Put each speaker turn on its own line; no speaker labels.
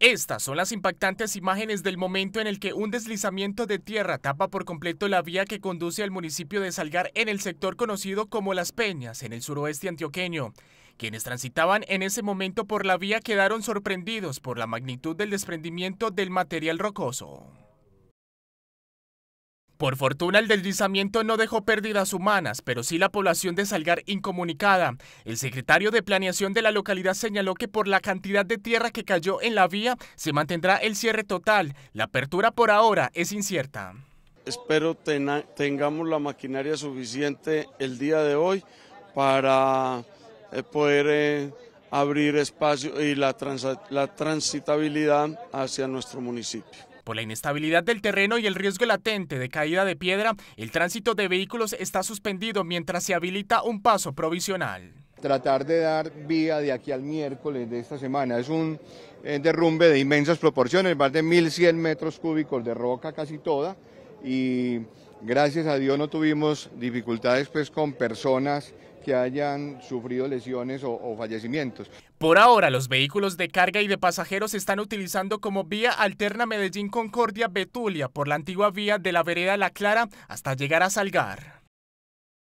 Estas son las impactantes imágenes del momento en el que un deslizamiento de tierra tapa por completo la vía que conduce al municipio de Salgar en el sector conocido como Las Peñas, en el suroeste antioqueño. Quienes transitaban en ese momento por la vía quedaron sorprendidos por la magnitud del desprendimiento del material rocoso. Por fortuna el deslizamiento no dejó pérdidas humanas, pero sí la población de Salgar incomunicada. El secretario de planeación de la localidad señaló que por la cantidad de tierra que cayó en la vía se mantendrá el cierre total. La apertura por ahora es incierta.
Espero tengamos la maquinaria suficiente el día de hoy para eh, poder eh, abrir espacio y la transitabilidad hacia nuestro municipio.
Por la inestabilidad del terreno y el riesgo latente de caída de piedra, el tránsito de vehículos está suspendido mientras se habilita un paso
provisional. Tratar de dar vía de aquí al miércoles de esta semana es un eh, derrumbe de inmensas proporciones, más de 1.100 metros cúbicos de roca casi toda y Gracias a Dios no tuvimos dificultades pues con personas que hayan sufrido lesiones o, o, fallecimientos.
Por ahora, los vehículos de carga y de pasajeros se están utilizando como vía alterna Medellín-Concordia-Betulia por la antigua vía de la vereda La Clara hasta llegar a Salgar.